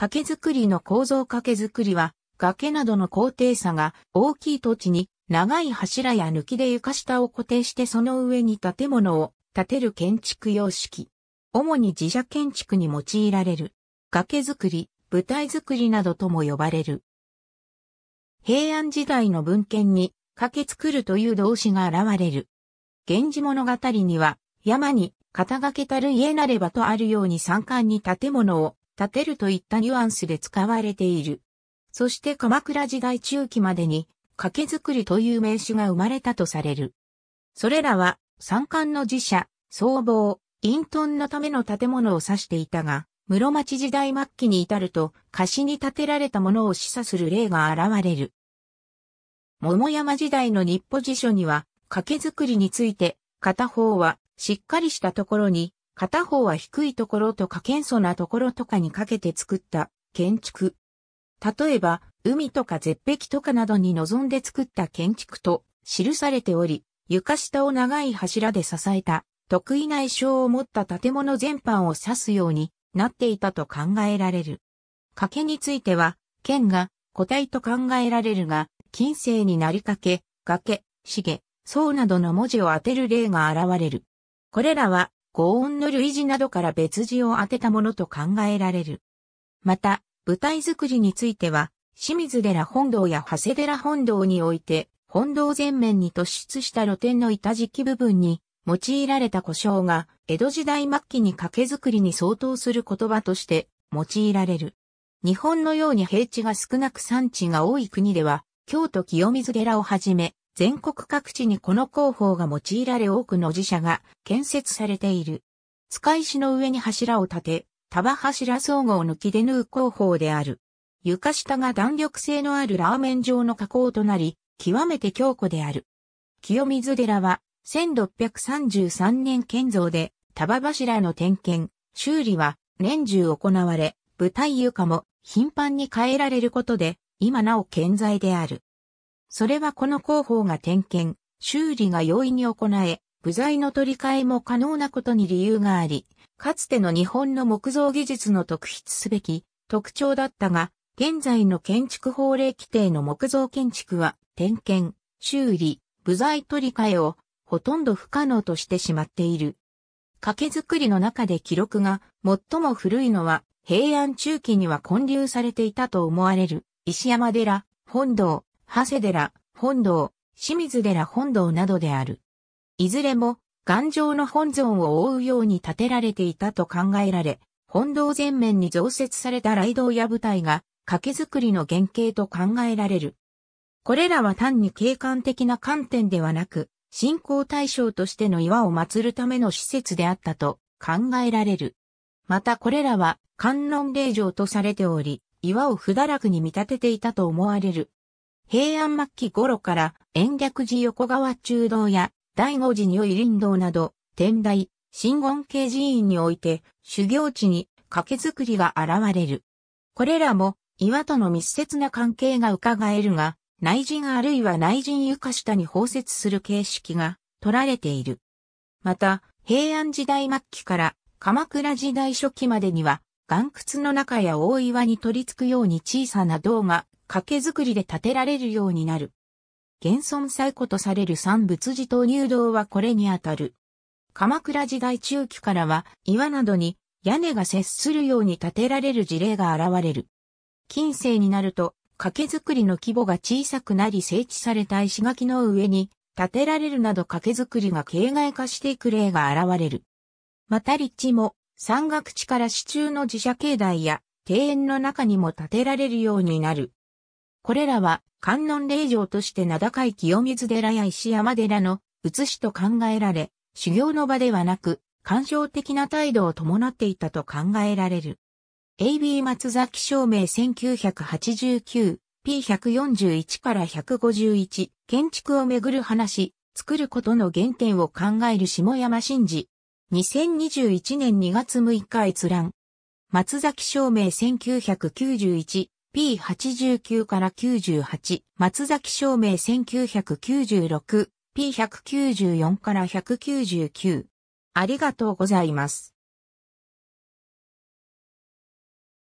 崖作りの構造崖作りは、崖などの高低差が大きい土地に長い柱や抜きで床下を固定してその上に建物を建てる建築様式。主に自社建築に用いられる。崖作り、舞台作りなどとも呼ばれる。平安時代の文献に崖作るという動詞が現れる。源氏物語には山に片掛けたる家なればとあるように山間に建物を建てるといったニュアンスで使われている。そして鎌倉時代中期までに、掛け作りという名詞が生まれたとされる。それらは、三冠の寺社、僧帽、隠遁のための建物を指していたが、室町時代末期に至ると、貸しに建てられたものを示唆する例が現れる。桃山時代の日暮辞書には、掛け作りについて、片方は、しっかりしたところに、片方は低いところとか謙遜なところとかにかけて作った建築。例えば、海とか絶壁とかなどに望んで作った建築と記されており、床下を長い柱で支えた得意な意匠を持った建物全般を指すようになっていたと考えられる。賭けについては、剣が個体と考えられるが、近世になりかけ、崖、茂、層などの文字を当てる例が現れる。これらは語音の類似などから別字を当てたものと考えられる。また、舞台作りについては、清水寺本堂や長谷寺本堂において、本堂前面に突出した露天の板敷き部分に用いられた故障が江戸時代末期に掛け作りに相当する言葉として用いられる。日本のように平地が少なく産地が多い国では、京都清水寺をはじめ、全国各地にこの工法が用いられ多くの寺社が建設されている。使い石の上に柱を立て、束柱総合抜きで縫う工法である。床下が弾力性のあるラーメン状の加工となり、極めて強固である。清水寺は、1633年建造で、束柱の点検、修理は年中行われ、舞台床も頻繁に変えられることで、今なお健在である。それはこの工法が点検、修理が容易に行え、部材の取り替えも可能なことに理由があり、かつての日本の木造技術の特筆すべき特徴だったが、現在の建築法令規定の木造建築は、点検、修理、部材取り替えをほとんど不可能としてしまっている。掛け作りの中で記録が最も古いのは平安中期には建立されていたと思われる石山寺、本堂、長谷寺、本堂、清水寺本堂などである。いずれも、頑丈の本尊を覆うように建てられていたと考えられ、本堂全面に増設された雷道や舞台が、掛け作りの原型と考えられる。これらは単に景観的な観点ではなく、信仰対象としての岩を祀るための施設であったと考えられる。またこれらは観音霊場とされており、岩を不堕落に見立てていたと思われる平安末期頃から延暦寺横川中道や大五寺如意林道など、天台、新言系寺院において修行地に掛け作りが現れる。これらも岩との密接な関係が伺えるが、内陣あるいは内陣床下に包摂する形式が取られている。また、平安時代末期から鎌倉時代初期までには、岩窟の中や大岩に取り付くように小さな銅が掛け作りで建てられるようになる。現存最古とされる三仏寺と入道はこれにあたる。鎌倉時代中期からは岩などに屋根が接するように建てられる事例が現れる。近世になると掛け作りの規模が小さくなり整地された石垣の上に建てられるなど掛け作りが形骸化していく例が現れる。また立地も山岳地から支柱の自社境内や庭園の中にも建てられるようになる。これらは観音霊場として名高い清水寺や石山寺の写しと考えられ、修行の場ではなく、感傷的な態度を伴っていたと考えられる。AB 松崎照明 1989P141 から151建築をめぐる話、作ることの原点を考える下山真治。2021年2月6日閲覧。松崎照明1991 P89 から98、松崎照明1996、P194 から199。ありがとうございます。